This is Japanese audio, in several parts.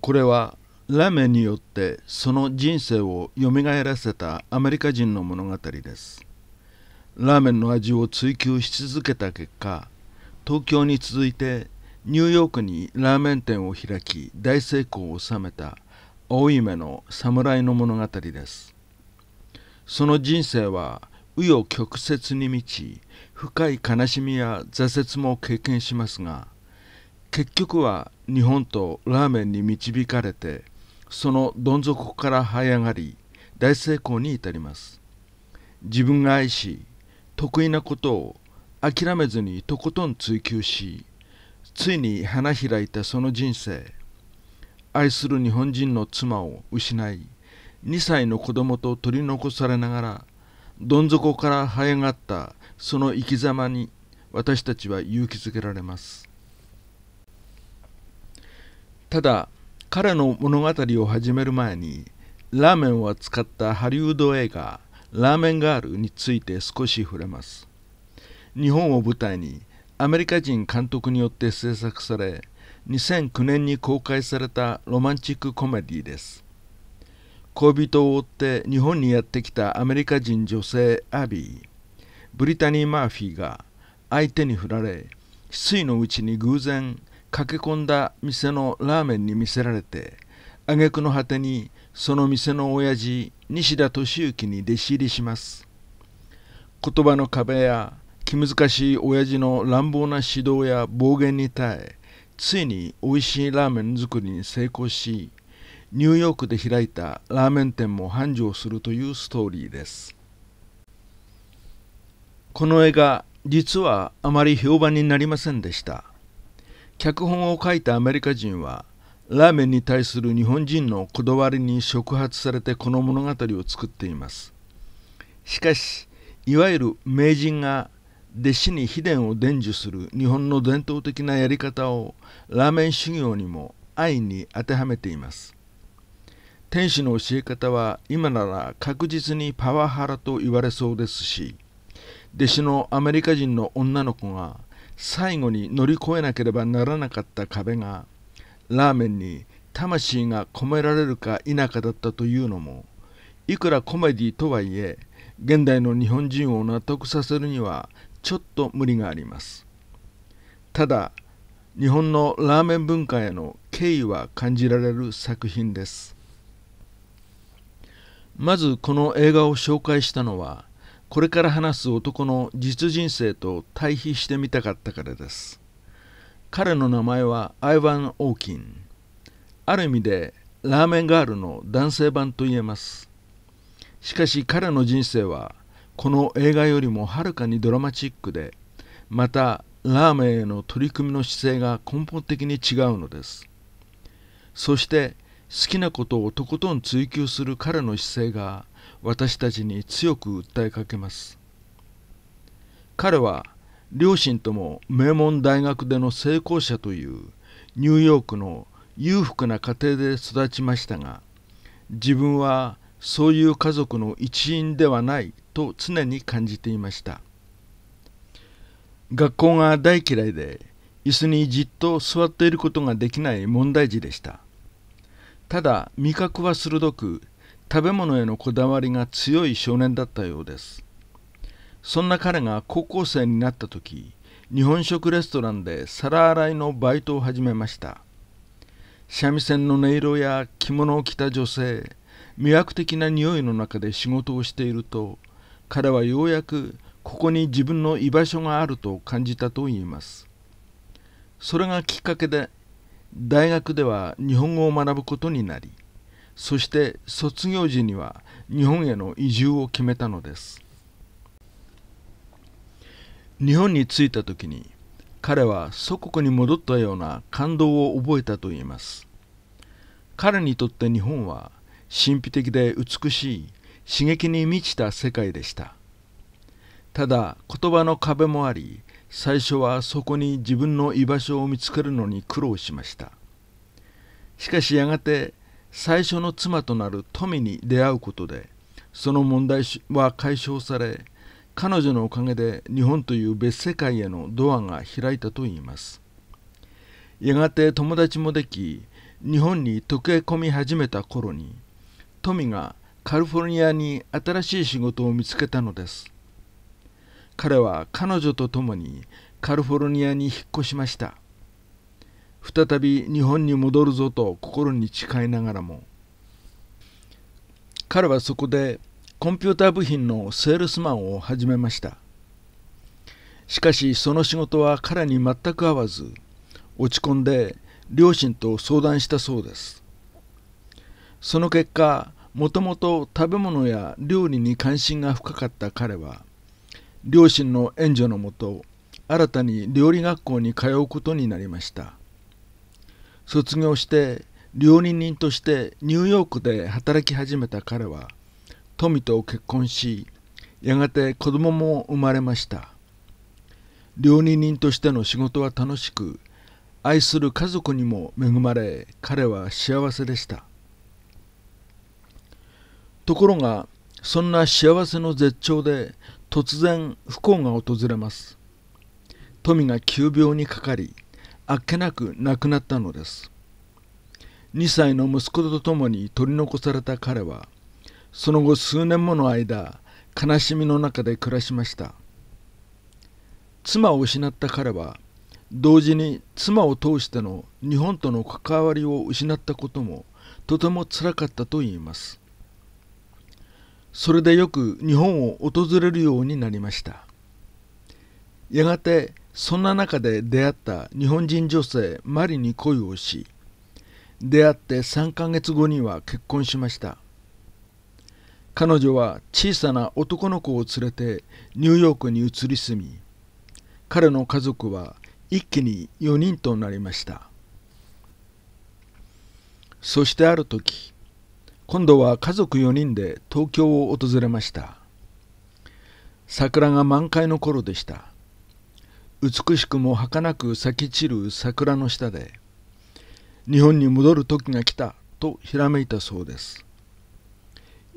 これはラーメンによってその人生をよみがえらせたアメリカ人の物語ですラーメンの味を追求し続けた結果東京に続いてニューヨークにラーメン店を開き大成功を収めた青い目の侍の物語ですその人生は紆余曲折に満ち深い悲しみや挫折も経験しますが結局は日本とラーメンに導かれてそのどん底から這い上がり大成功に至ります自分が愛し得意なことを諦めずにとことん追求しついに花開いたその人生愛する日本人の妻を失い2歳の子供と取り残されながらどん底から這い上がったその生き様に私たちは勇気づけられますただ彼の物語を始める前にラーメンを扱ったハリウッド映画「ラーメンガール」について少し触れます日本を舞台にアメリカ人監督によって制作され2009年に公開されたロマンチックコメディです恋人を追って日本にやってきたアメリカ人女性アビーブリタニー・マーフィーが相手に振られ失意のうちに偶然駆け込んだ店のラーメンに見せられて挙句の果てにその店の親父西田敏行に弟子入りします言葉の壁や気難しい親父の乱暴な指導や暴言に耐えついに美味しいラーメン作りに成功しニューヨークで開いたラーメン店も繁盛するというストーリーですこの映画実はあまり評判になりませんでした脚本を書いたアメリカ人はラーメンに対する日本人のこだわりに触発されてこの物語を作っていますしかしいわゆる名人が弟子に秘伝を伝授する日本の伝統的なやり方をラーメン修行にも愛に当てはめています天使の教え方は今なら確実にパワハラと言われそうですし弟子のアメリカ人の女の子が最後に乗り越えなければならなかった壁がラーメンに魂が込められるか否かだったというのもいくらコメディとはいえ現代の日本人を納得させるにはちょっと無理がありますただ日本のラーメン文化への敬意は感じられる作品ですまずこの映画を紹介したのはこれから話す男の実人生と対比してみたかったからです。彼の名前はアイヴァン・オーキン。ある意味でラーメンガールの男性版と言えます。しかし彼の人生はこの映画よりもはるかにドラマチックで、またラーメンへの取り組みの姿勢が根本的に違うのです。そして好きなことをとことん追求する彼の姿勢が私たちに強く訴えかけます彼は両親とも名門大学での成功者というニューヨークの裕福な家庭で育ちましたが自分はそういう家族の一員ではないと常に感じていました学校が大嫌いで椅子にじっと座っていることができない問題児でしたただ味覚は鋭く食べ物へのこだわりが強い少年だったようですそんな彼が高校生になった時日本食レストランで皿洗いのバイトを始めました三味線の音色や着物を着た女性魅惑的な匂いの中で仕事をしていると彼はようやくここに自分の居場所があると感じたといいますそれがきっかけで大学では日本語を学ぶことになりそして卒業時には日本への移住を決めたのです日本に着いた時に彼は祖国に戻ったような感動を覚えたといいます彼にとって日本は神秘的で美しい刺激に満ちた世界でしたただ言葉の壁もあり最初はそこに自分の居場所を見つけるのに苦労しましたしかしやがて最初の妻となる富に出会うことでその問題は解消され彼女のおかげで日本という別世界へのドアが開いたといいますやがて友達もでき日本に溶け込み始めた頃に富がカリフォルニアに新しい仕事を見つけたのです彼は彼女と共にカリフォルニアに引っ越しました再び日本に戻るぞと心に誓いながらも彼はそこでコンピューター部品のセールスマンを始めましたしかしその仕事は彼に全く合わず落ち込んで両親と相談したそうですその結果もともと食べ物や料理に関心が深かった彼は両親の援助のもと新たに料理学校に通うことになりました卒業して料理人としてニューヨークで働き始めた彼は富と結婚しやがて子供も生まれました料理人としての仕事は楽しく愛する家族にも恵まれ彼は幸せでしたところがそんな幸せの絶頂で突然不幸が訪れます富が急病にかかりあっけなく亡くなったのです2歳の息子と共に取り残された彼はその後数年もの間悲しみの中で暮らしました妻を失った彼は同時に妻を通しての日本との関わりを失ったこともとてもつらかったといいますそれでよく日本を訪れるようになりましたやがてそんな中で出会った日本人女性マリに恋をし出会って3ヶ月後には結婚しました彼女は小さな男の子を連れてニューヨークに移り住み彼の家族は一気に4人となりましたそしてある時今度は家族4人で東京を訪れました桜が満開の頃でした美しくも儚く咲き散る桜の下で日本に戻る時が来たとひらめいたそうです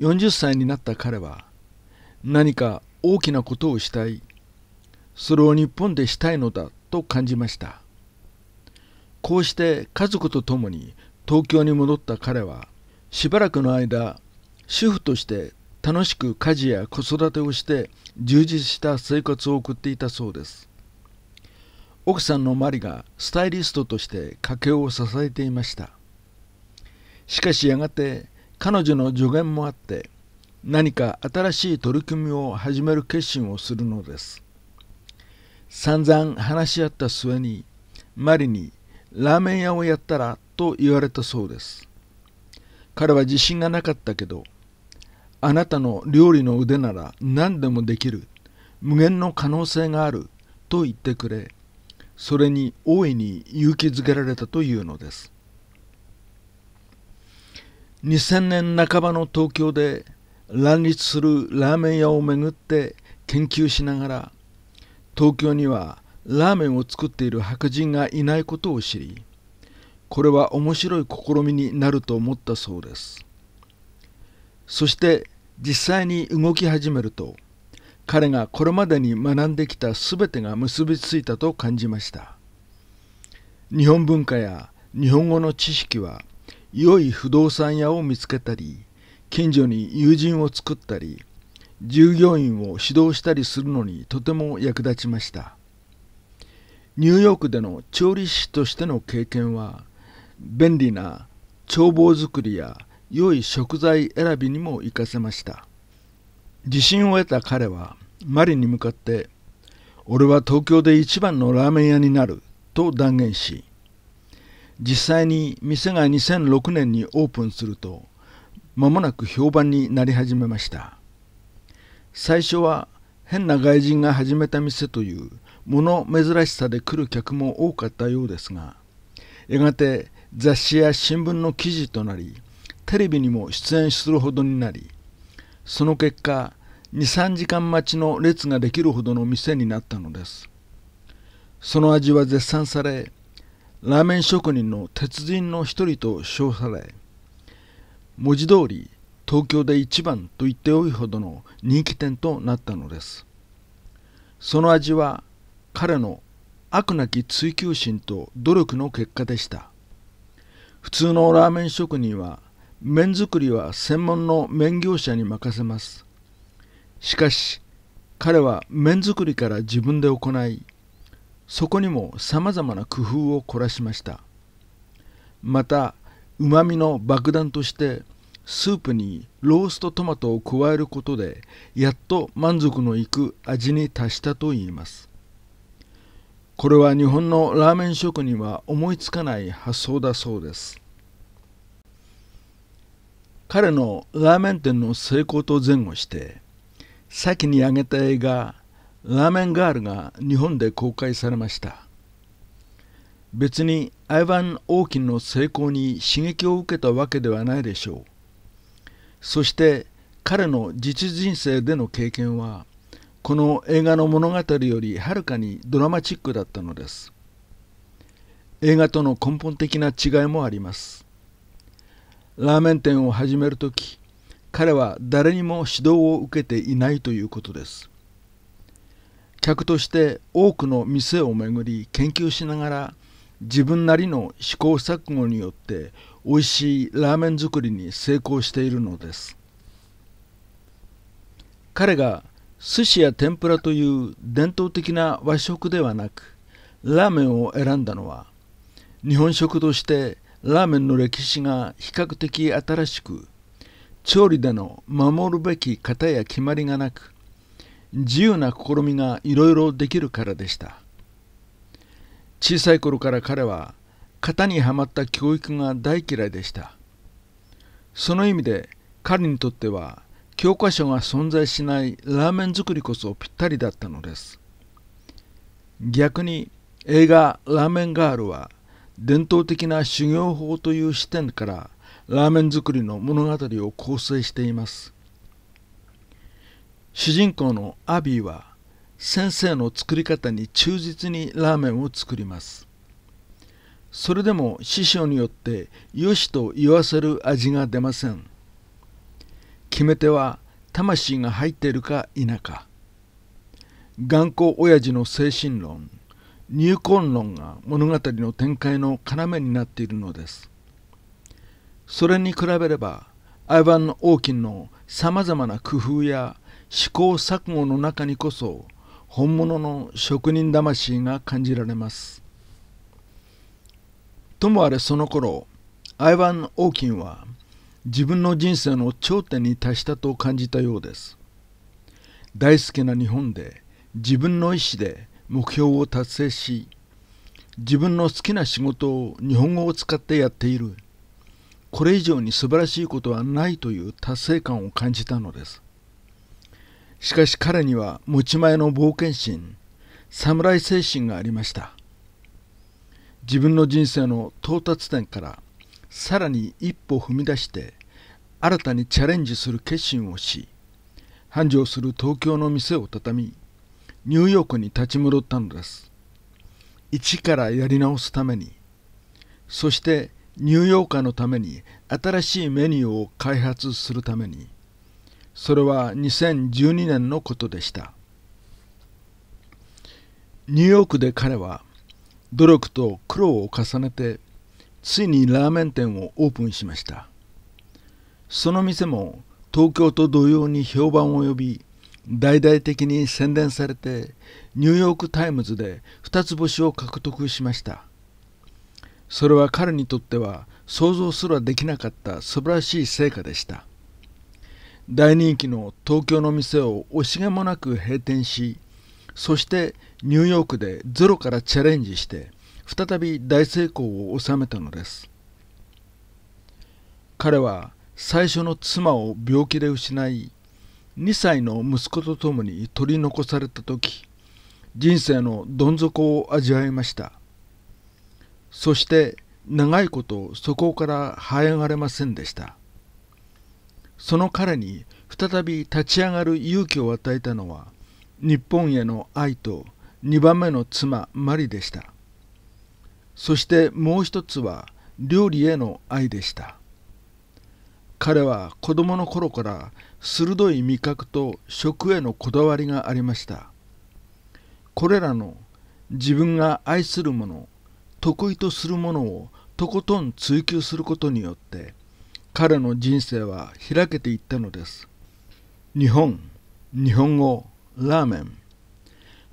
40歳になった彼は何か大きなことをしたいそれを日本でしたいのだと感じましたこうして家族と共に東京に戻った彼はしばらくの間主婦として楽しく家事や子育てをして充実した生活を送っていたそうです奥さんのマリがスタイリストとして家計を支えていましたしかしやがて彼女の助言もあって何か新しい取り組みを始める決心をするのです散々話し合った末にマリにラーメン屋をやったらと言われたそうです彼は自信がなかったけどあなたの料理の腕なら何でもできる無限の可能性があると言ってくれそれに大いに勇気づけられたというのです2000年半ばの東京で乱立するラーメン屋を巡って研究しながら東京にはラーメンを作っている白人がいないことを知りこれは面白い試みになると思ったそうですそして実際に動き始めると彼がこれまでに学んできた全てが結びついたと感じました日本文化や日本語の知識は良い不動産屋を見つけたり近所に友人を作ったり従業員を指導したりするのにとても役立ちましたニューヨークでの調理師としての経験は便利な帳簿作りや良い食材選びにも活かせました自信を得た彼はマリに向かって「俺は東京で一番のラーメン屋になる」と断言し実際に店が2006年にオープンすると間もなく評判になり始めました最初は変な外人が始めた店という物珍しさで来る客も多かったようですがやがて雑誌や新聞の記事となりテレビにも出演するほどになりその結果23時間待ちの列ができるほどの店になったのですその味は絶賛されラーメン職人の鉄人の一人と称され文字通り東京で一番と言ってよいほどの人気店となったのですその味は彼の悪なき追求心と努力の結果でした普通のラーメン職人は麺作りは専門の麺業者に任せますしかし彼は麺作りから自分で行いそこにもさまざまな工夫を凝らしましたまたうまみの爆弾としてスープにローストトマトを加えることでやっと満足のいく味に達したといいますこれは日本のラーメン職には思いつかない発想だそうです彼のラーメン店の成功と前後して先に挙げた映画「ラーメンガール」が日本で公開されました別にアイヴァン・オーキンの成功に刺激を受けたわけではないでしょうそして彼の実人生での経験はこの映画の物語よりはるかにドラマチックだったのです映画との根本的な違いもありますラーメン店を始める時彼は誰にも指導を受けていないということです客として多くの店を巡り研究しながら自分なりの試行錯誤によって美味しいラーメン作りに成功しているのです彼が寿司や天ぷらという伝統的な和食ではなくラーメンを選んだのは日本食としてラーメンの歴史が比較的新しく調理での守るべき型や決まりがなく自由な試みがいろいろできるからでした小さい頃から彼は型にはまった教育が大嫌いでしたその意味で彼にとっては教科書が存在しないラーメン作りこそぴったりだったのです逆に映画「ラーメンガール」は伝統的な修行法という視点からラーメン作りの物語を構成しています主人公のアビーは先生の作り方に忠実にラーメンを作りますそれでも師匠によってよしと言わせる味が出ません決め手は魂が入っているか否か頑固親父の精神論入婚論が物語の展開の要になっているのですそれに比べればアイヴァン・オーキンのさまざまな工夫や試行錯誤の中にこそ本物の職人魂が感じられますともあれその頃アイヴァン・オーキンは自分の人生の頂点に達したと感じたようです大好きな日本で自分の意思で目標を達成し自分の好きな仕事を日本語を使ってやっているこれ以上に素晴らしいことはないという達成感を感じたのですしかし彼には持ち前の冒険心侍精神がありました自分の人生の到達点からさらに一歩踏み出して新たにチャレンジする決心をし繁盛する東京の店を畳みニューヨークに立ち戻ったのです一からやり直すためにそしてニューヨーカーのために新しいメニューを開発するためにそれは2012年のことでしたニューヨークで彼は努力と苦労を重ねてついにラーメン店をオープンしましたその店も東京と同様に評判を呼び大々的に宣伝されてニューヨーク・タイムズで二つ星を獲得しましたそれは彼にとっては想像すらできなかった素晴らしい成果でした大人気の東京の店を惜しげもなく閉店しそしてニューヨークでゼロからチャレンジして再び大成功を収めたのです彼は最初の妻を病気で失い2歳の息子と共に取り残された時人生のどん底を味わいましたそして長いことそこから這い上がれませんでしたその彼に再び立ち上がる勇気を与えたのは日本への愛と2番目の妻マリでしたそしてもう一つは料理への愛でした彼は子供の頃から鋭い味覚と食へのこだわりがありましたこれらの自分が愛するもの得意とするものをとことん追求することによって彼の人生は開けていったのです日本日本語ラーメン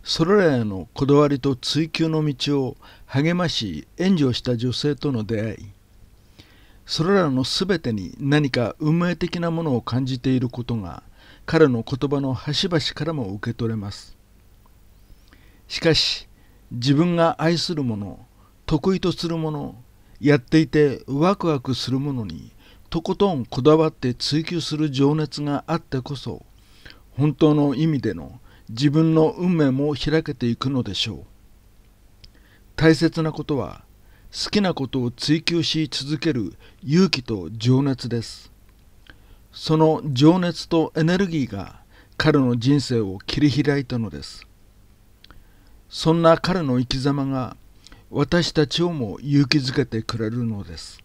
それらへのこだわりと追求の道を励まし援助した女性との出会いそれらの全てに何か運命的なものを感じていることが彼の言葉の端々からも受け取れますしかし自分が愛するもの得意とするものやっていてワクワクするものにとことんこだわって追求する情熱があってこそ本当の意味での自分の運命も開けていくのでしょう大切なことは好きなことを追求し続ける勇気と情熱ですその情熱とエネルギーが彼の人生を切り開いたのですそんな彼の生き様が私たちをも勇気づけてくれるのです